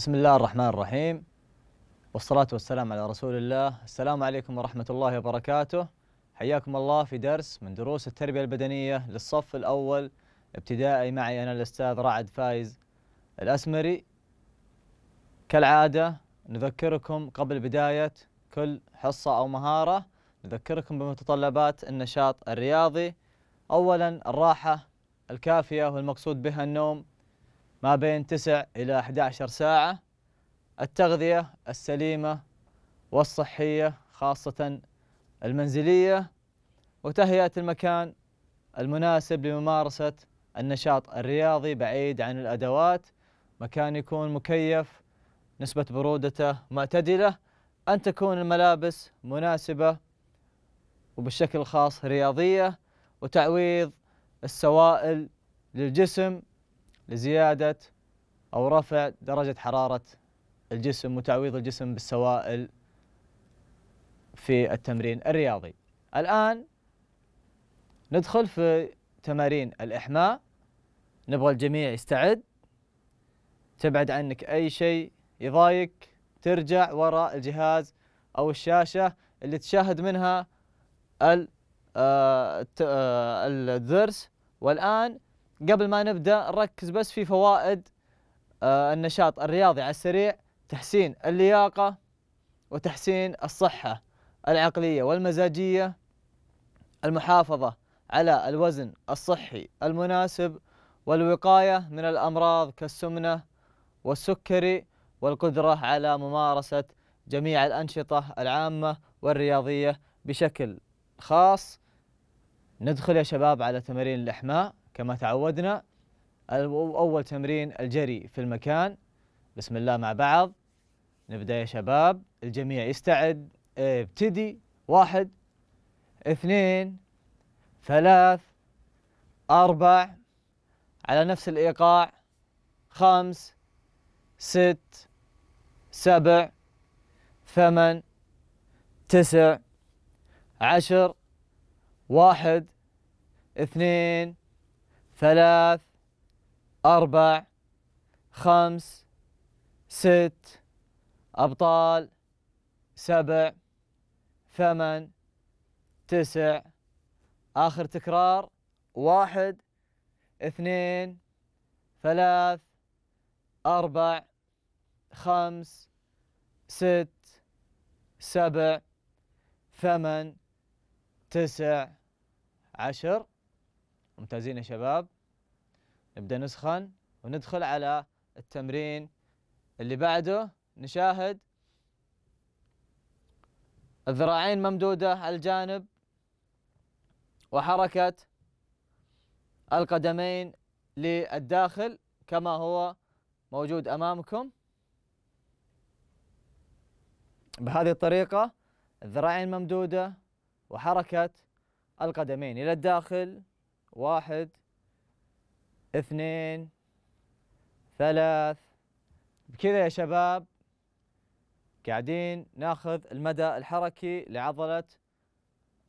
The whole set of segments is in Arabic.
بسم الله الرحمن الرحيم والصلاة والسلام على رسول الله السلام عليكم ورحمة الله وبركاته حياكم الله في درس من دروس التربية البدنية للصف الأول ابتدائي معي أنا الأستاذ رعد فايز الأسمري كالعادة نذكركم قبل بداية كل حصة أو مهارة نذكركم بمتطلبات النشاط الرياضي أولا الراحة الكافية والمقصود بها النوم ما بين 9 إلى 11 ساعة التغذية السليمة والصحية خاصة المنزلية وتهيئة المكان المناسب لممارسة النشاط الرياضي بعيد عن الأدوات مكان يكون مكيف نسبة برودته معتدلة أن تكون الملابس مناسبة وبالشكل الخاص رياضية وتعويض السوائل للجسم لزيادة أو رفع درجة حرارة الجسم وتعويض الجسم بالسوائل في التمرين الرياضي الآن ندخل في تمارين الإحماء نبغى الجميع يستعد تبعد عنك أي شيء يضايق ترجع وراء الجهاز أو الشاشة اللي تشاهد منها آه، آه، الدرس والآن قبل ما نبدا نركز بس في فوائد آه، النشاط الرياضي على السريع تحسين اللياقه وتحسين الصحه العقليه والمزاجيه المحافظه على الوزن الصحي المناسب والوقايه من الامراض كالسمنه والسكري والقدره على ممارسه جميع الانشطه العامه والرياضيه بشكل خاص ندخل يا شباب على تمارين الاحماء كما تعودنا أول تمرين الجري في المكان بسم الله مع بعض نبدأ يا شباب الجميع يستعد ابتدي واحد اثنين ثلاث أربع على نفس الإيقاع خمس ست سبع ثمن تسع عشر واحد اثنين ثلاث أربع خمس ست أبطال سبع ثمن تسع آخر تكرار واحد اثنين ثلاث أربع خمس ست سبع ثمن تسع عشر ممتازين يا شباب نبدأ نسخن وندخل على التمرين اللي بعده نشاهد الذراعين ممدودة على الجانب وحركة القدمين للداخل كما هو موجود أمامكم بهذه الطريقة الذراعين ممدودة وحركة القدمين إلى الداخل واحد اثنين ثلاث بكذا يا شباب قاعدين ناخذ المدى الحركي لعضلة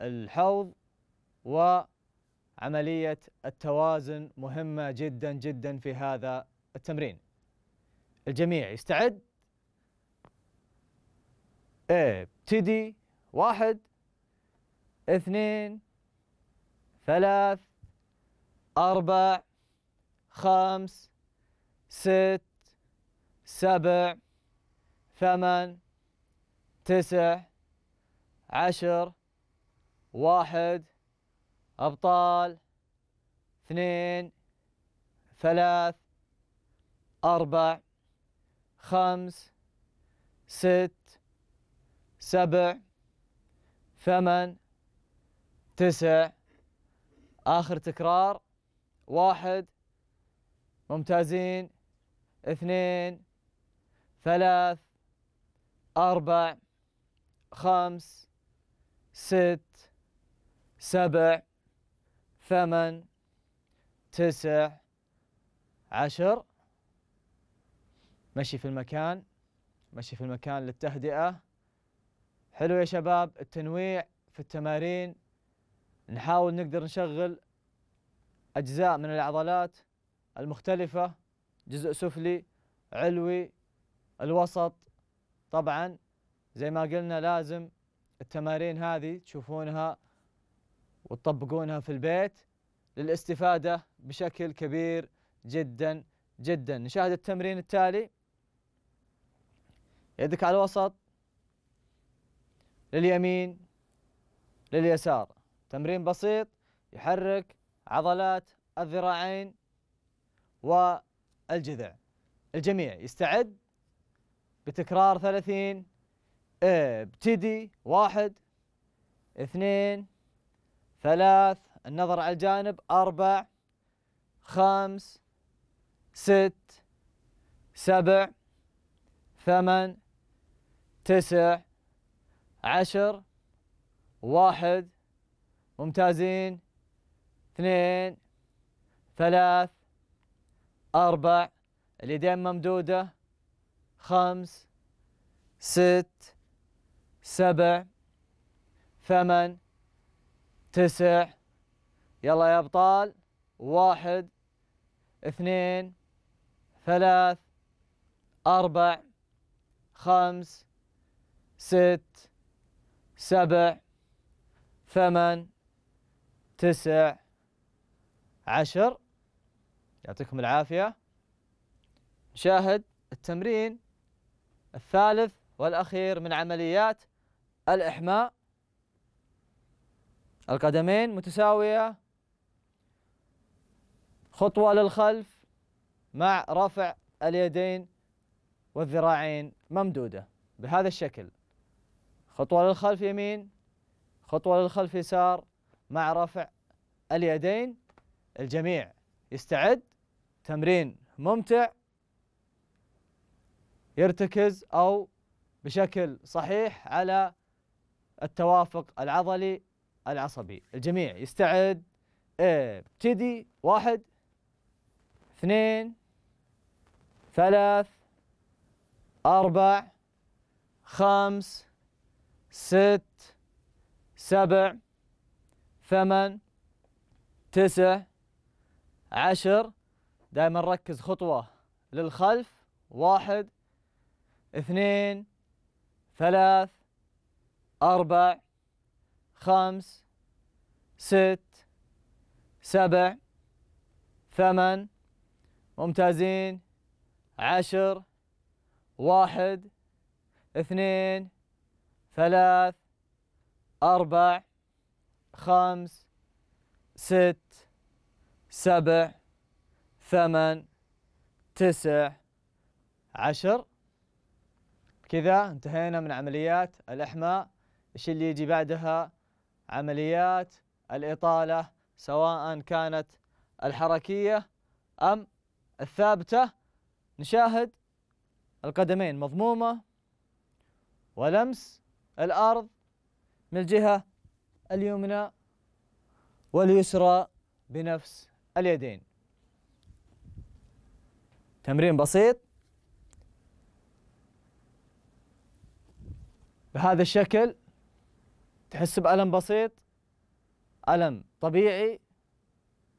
الحوض وعملية التوازن مهمة جدا جدا في هذا التمرين الجميع يستعد ابتدي واحد اثنين ثلاث أربع خمس ست سبع ثمان تسع عشر واحد أبطال اثنين ثلاث أربع خمس ست سبع ثمان تسع آخر تكرار واحد ممتازين اثنين ثلاث أربع خمس ست سبع ثمن تسع عشر مشي في المكان مشي في المكان للتهدئة حلو يا شباب التنويع في التمارين نحاول نقدر نشغل أجزاء من العضلات المختلفة جزء سفلي علوي الوسط طبعا زي ما قلنا لازم التمارين هذه تشوفونها وتطبقونها في البيت للاستفادة بشكل كبير جدا جدا نشاهد التمرين التالي يدك على الوسط لليمين لليسار تمرين بسيط يحرك عضلات الذراعين والجذع الجميع يستعد بتكرار ثلاثين إيه، ابتدي واحد اثنين ثلاث النظر على الجانب أربع خمس ست سبع ثمن تسع عشر واحد ممتازين اثنين ثلاث أربع اليدين ممدودة خمس ست سبع ثمن تسع يلا يا أبطال واحد اثنين ثلاث أربع خمس ست سبع ثمن تسع عشر يعطيكم العافية نشاهد التمرين الثالث والأخير من عمليات الإحماء القدمين متساوية خطوة للخلف مع رفع اليدين والذراعين ممدودة بهذا الشكل خطوة للخلف يمين خطوة للخلف يسار مع رفع اليدين الجميع يستعد تمرين ممتع يرتكز أو بشكل صحيح على التوافق العضلي العصبي الجميع يستعد ابتدي واحد اثنين ثلاث أربع خمس ست سبع ثمان تسع عشر دائما ركز خطوة للخلف واحد اثنين ثلاث أربع خمس ست سبع ثمن ممتازين عشر واحد اثنين ثلاث أربع خمس ست سبع ثمان تسع عشر كذا انتهينا من عمليات الإحماء إيش اللي يجي بعدها عمليات الإطالة سواء كانت الحركية أم الثابتة نشاهد القدمين مضمومة ولمس الأرض من الجهة اليمنى واليسرى بنفس اليدين تمرين بسيط بهذا الشكل تحس بألم بسيط ألم طبيعي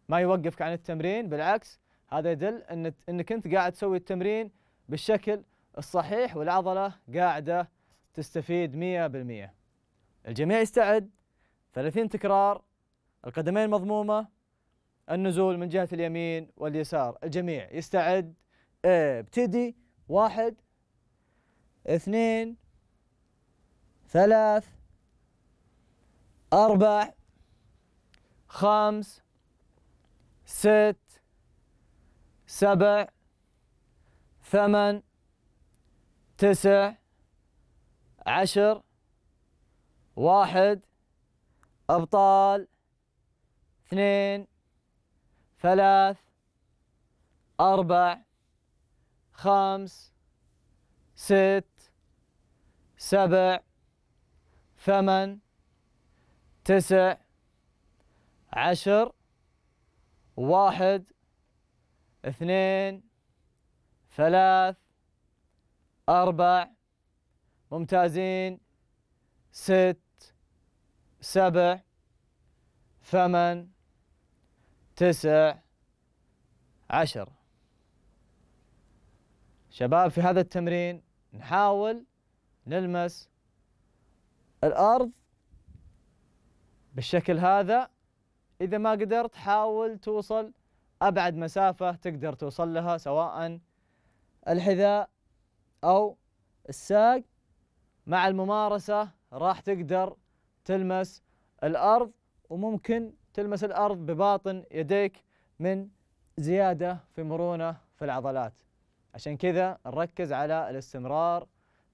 ما يوقفك عن التمرين بالعكس هذا يدل ان انك انت قاعد تسوي التمرين بالشكل الصحيح والعضله قاعده تستفيد 100% الجميع يستعد 30 تكرار القدمين مضمومه النزول من جهه اليمين واليسار الجميع يستعد إيه، ابتدي واحد اثنين ثلاث أربع خمس ست سبع ثمان تسع عشر واحد أبطال اثنين ثلاث أربع خمس ست سبع ثمن تسع عشر واحد اثنين ثلاث أربع ممتازين ست سبع ثمن تسع عشر شباب في هذا التمرين نحاول نلمس الأرض بالشكل هذا إذا ما قدرت حاول توصل أبعد مسافة تقدر توصل لها سواء الحذاء أو الساق مع الممارسة راح تقدر تلمس الأرض وممكن تلمس الأرض بباطن يديك من زيادة في مرونة في العضلات عشان كذا نركز على الاستمرار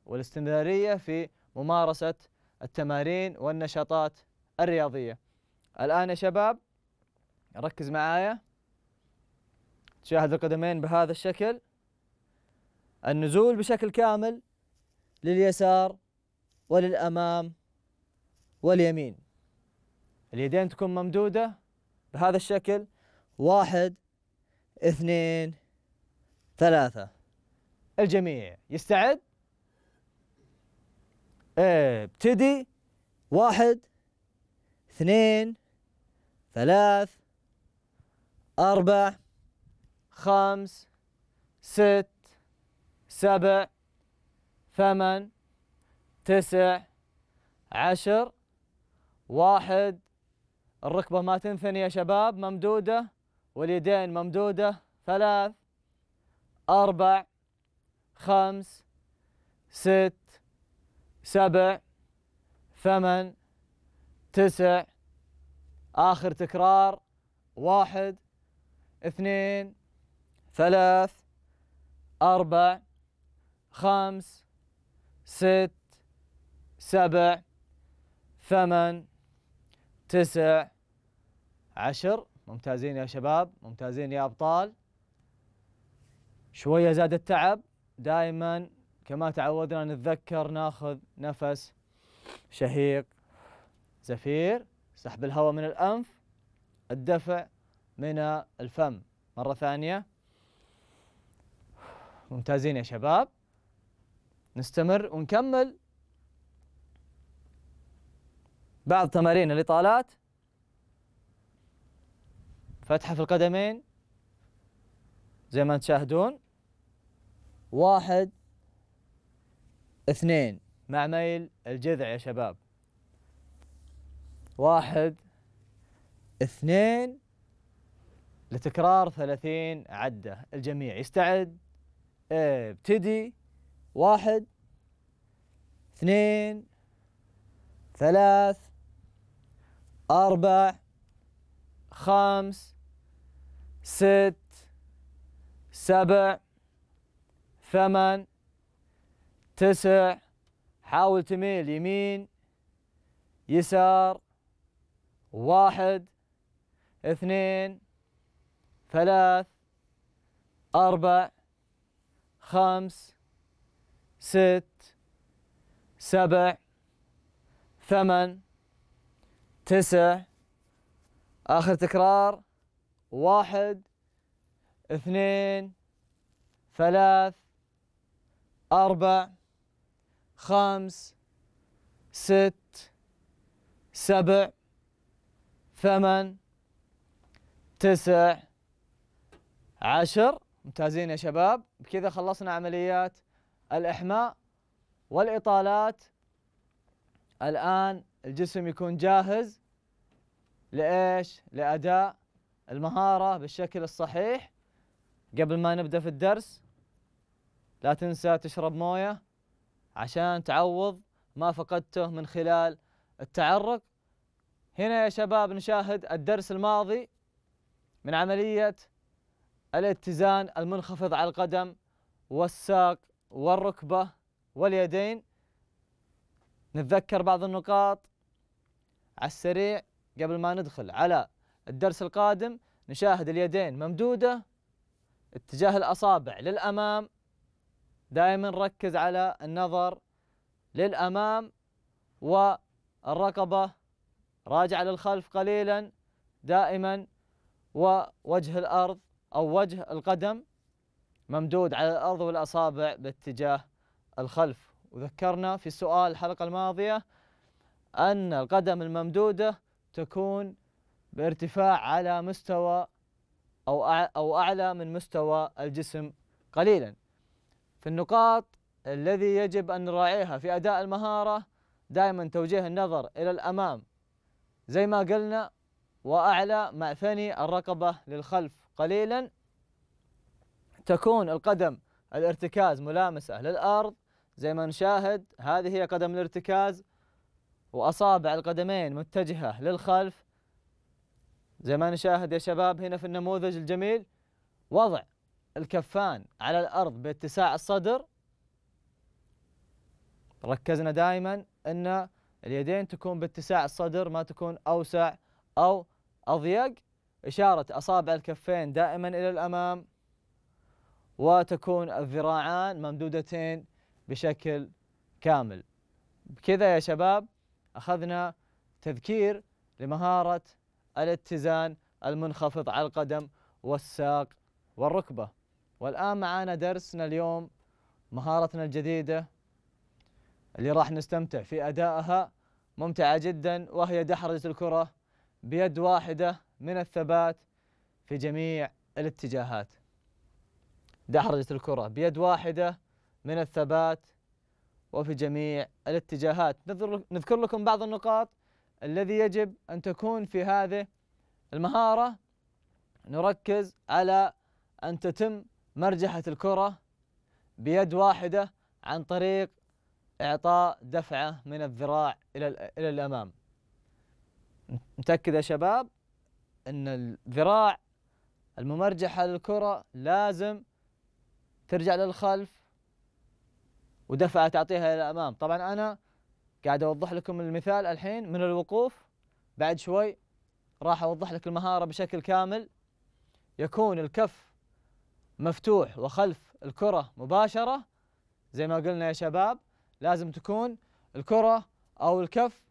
والاستمرارية في ممارسة التمارين والنشاطات الرياضية الآن يا شباب ركز معايا تشاهد القدمين بهذا الشكل النزول بشكل كامل لليسار وللأمام واليمين اليدين تكون ممدودة بهذا الشكل واحد اثنين ثلاثة الجميع يستعد ابتدي واحد اثنين ثلاث أربع خمس ست سبع ثمان تسع عشر واحد الركبة ما تنثني يا شباب ممدودة واليدين ممدودة ثلاث أربع خمس ست سبع ثمن تسع آخر تكرار واحد اثنين ثلاث أربع خمس ست سبع ثمن تسع عشر ممتازين يا شباب ممتازين يا أبطال شوية زاد التعب دائما كما تعودنا نتذكر ناخذ نفس شهيق زفير سحب الهواء من الأنف الدفع من الفم مرة ثانية ممتازين يا شباب نستمر ونكمل بعض تمارين الإطالات فتحة في القدمين زي ما تشاهدون واحد اثنين مع ميل الجذع يا شباب واحد اثنين لتكرار ثلاثين عدة الجميع يستعد إيه، ابتدي واحد اثنين ثلاث أربع خمس ست سبع ثمان تسع حاول تميل يمين يسار واحد اثنين ثلاث أربع خمس ست سبع ثمان تسع آخر تكرار واحد اثنين ثلاث أربع خمس ست سبع ثمن تسع عشر ممتازين يا شباب بكذا خلصنا عمليات الإحماء والإطالات الآن الجسم يكون جاهز لإيش؟ لأداء المهارة بالشكل الصحيح قبل ما نبدأ في الدرس لا تنسى تشرب موية عشان تعوض ما فقدته من خلال التعرق هنا يا شباب نشاهد الدرس الماضي من عملية الاتزان المنخفض على القدم والساق والركبة واليدين نتذكر بعض النقاط على السريع قبل ما ندخل على الدرس القادم نشاهد اليدين ممدودة اتجاه الأصابع للأمام دائما ركز على النظر للأمام والرقبة راجعة للخلف قليلا دائما ووجه الأرض أو وجه القدم ممدود على الأرض والأصابع باتجاه الخلف وذكرنا في السؤال الحلقة الماضية أن القدم الممدودة تكون بارتفاع على مستوى أو أو أعلى من مستوى الجسم قليلا. في النقاط الذي يجب أن نراعيها في أداء المهارة دائما توجيه النظر إلى الأمام زي ما قلنا وأعلى مع ثني الرقبة للخلف قليلا تكون القدم الارتكاز ملامسة للأرض زي ما نشاهد هذه هي قدم الارتكاز وأصابع القدمين متجهة للخلف زي ما نشاهد يا شباب هنا في النموذج الجميل وضع الكفان على الأرض باتساع الصدر ركزنا دائما أن اليدين تكون باتساع الصدر ما تكون أوسع أو أضيق إشارة أصابع الكفين دائما إلى الأمام وتكون الذراعان ممدودتين بشكل كامل بكذا يا شباب أخذنا تذكير لمهارة الاتزان المنخفض على القدم والساق والركبة والآن معانا درسنا اليوم مهارتنا الجديدة اللي راح نستمتع في أدائها ممتعة جدا وهي دحرجة الكرة بيد واحدة من الثبات في جميع الاتجاهات دحرجة الكرة بيد واحدة من الثبات وفي جميع الاتجاهات نذكر لكم بعض النقاط الذي يجب أن تكون في هذه المهارة نركز على أن تتم مرجحة الكرة بيد واحدة عن طريق إعطاء دفعة من الذراع إلى إلى الأمام. متأكد يا شباب أن الذراع الممرجحة للكرة لازم ترجع للخلف ودفعه تعطيها الى الامام طبعا انا قاعد اوضح لكم المثال الحين من الوقوف بعد شوي راح اوضح لك المهاره بشكل كامل يكون الكف مفتوح وخلف الكره مباشره زي ما قلنا يا شباب لازم تكون الكره او الكف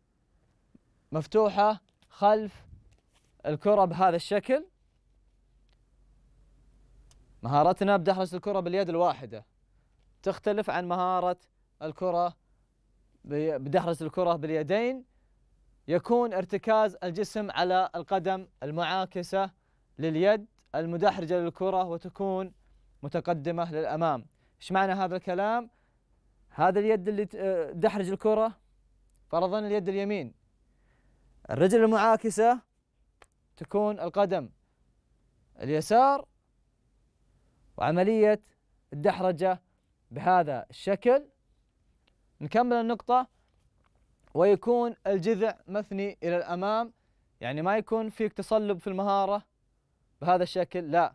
مفتوحه خلف الكره بهذا الشكل مهارتنا بدحرس الكره باليد الواحده تختلف عن مهارة الكرة بدحرس الكرة باليدين يكون ارتكاز الجسم على القدم المعاكسة لليد المدحرجة للكرة وتكون متقدمة للأمام إيش معنى هذا الكلام؟ هذا اليد اللي آه، تدحرج الكرة فرضا اليد اليمين الرجل المعاكسة تكون القدم اليسار وعملية الدحرجة بهذا الشكل نكمل النقطة ويكون الجذع مثني إلى الأمام يعني ما يكون فيك تصلب في المهارة بهذا الشكل لا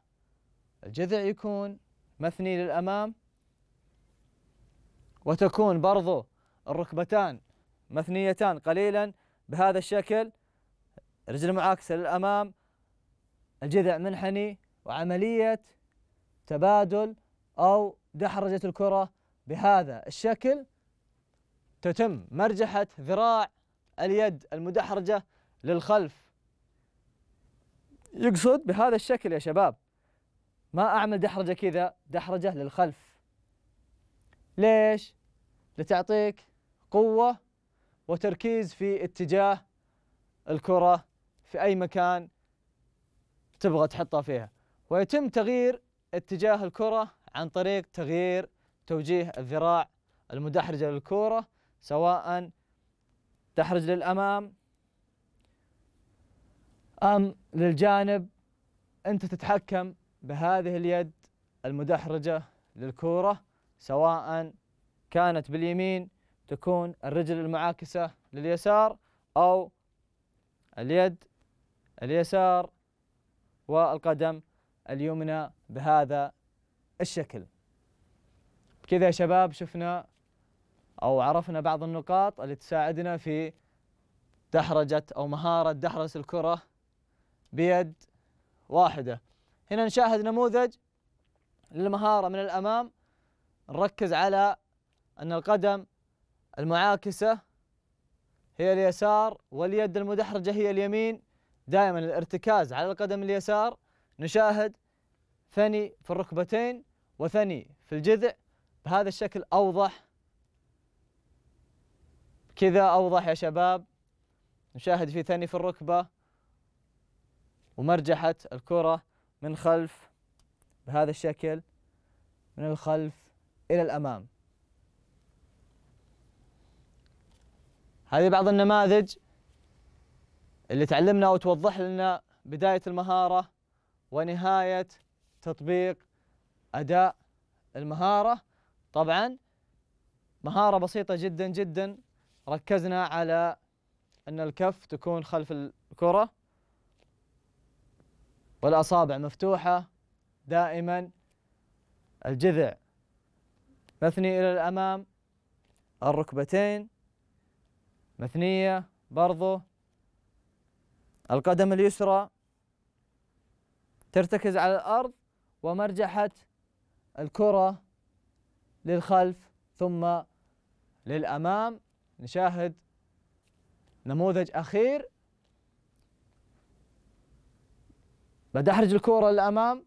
الجذع يكون مثني للأمام وتكون برضو الركبتان مثنيتان قليلا بهذا الشكل رجل معاكسة للأمام الجذع منحني وعملية تبادل أو دحرجت الكرة بهذا الشكل تتم مرجحة ذراع اليد المدحرجة للخلف يقصد بهذا الشكل يا شباب ما أعمل دحرجة كذا دحرجة للخلف ليش؟ لتعطيك قوة وتركيز في اتجاه الكرة في أي مكان تبغى تحطها فيها ويتم تغيير اتجاه الكرة عن طريق تغيير توجيه الذراع المدحرجة للكورة سواء تحرج للأمام أم للجانب أنت تتحكم بهذه اليد المدحرجة للكورة سواء كانت باليمين تكون الرجل المعاكسة لليسار أو اليد اليسار والقدم اليمنى بهذا الشكل كذا يا شباب شفنا أو عرفنا بعض النقاط اللي تساعدنا في دحرجة أو مهارة دحرس الكرة بيد واحدة هنا نشاهد نموذج للمهارة من الأمام نركز على أن القدم المعاكسة هي اليسار واليد المدحرجة هي اليمين دائما الارتكاز على القدم اليسار نشاهد ثني في الركبتين وثني في الجذع بهذا الشكل أوضح كذا أوضح يا شباب نشاهد في ثني في الركبة ومرجحة الكرة من خلف بهذا الشكل من الخلف إلى الأمام هذه بعض النماذج اللي تعلمنا وتوضح لنا بداية المهارة ونهاية تطبيق أداء المهارة طبعا مهارة بسيطة جدا جدا ركزنا على أن الكف تكون خلف الكرة والأصابع مفتوحة دائما الجذع مثني إلى الأمام الركبتين مثنية برضو القدم اليسرى ترتكز على الأرض ومرجحة الكرة للخلف ثم للأمام نشاهد نموذج أخير بدحرج أحرج الكرة للأمام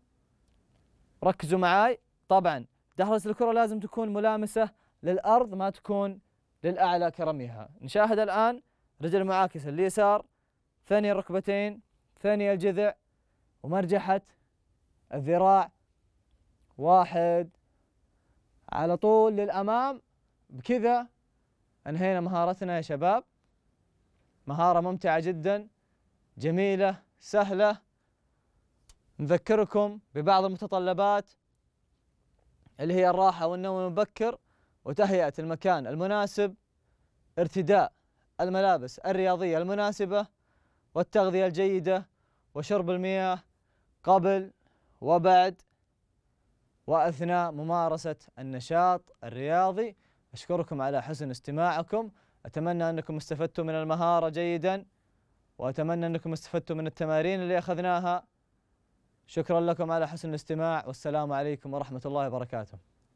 ركزوا معاي طبعا دحرج الكرة لازم تكون ملامسة للأرض ما تكون للأعلى كرميها نشاهد الآن رجل معاكسة اليسار ثاني الركبتين ثاني الجذع ومرجحة الذراع واحد على طول للأمام بكذا أنهينا مهارتنا يا شباب مهارة ممتعة جدا جميلة سهلة نذكركم ببعض المتطلبات اللي هي الراحة والنوم المبكر وتهيئة المكان المناسب ارتداء الملابس الرياضية المناسبة والتغذية الجيدة وشرب المياه قبل وبعد وأثناء ممارسة النشاط الرياضي أشكركم على حسن استماعكم أتمنى أنكم استفدتم من المهارة جيدا وأتمنى أنكم استفدتم من التمارين اللي أخذناها شكرا لكم على حسن الاستماع والسلام عليكم ورحمة الله وبركاته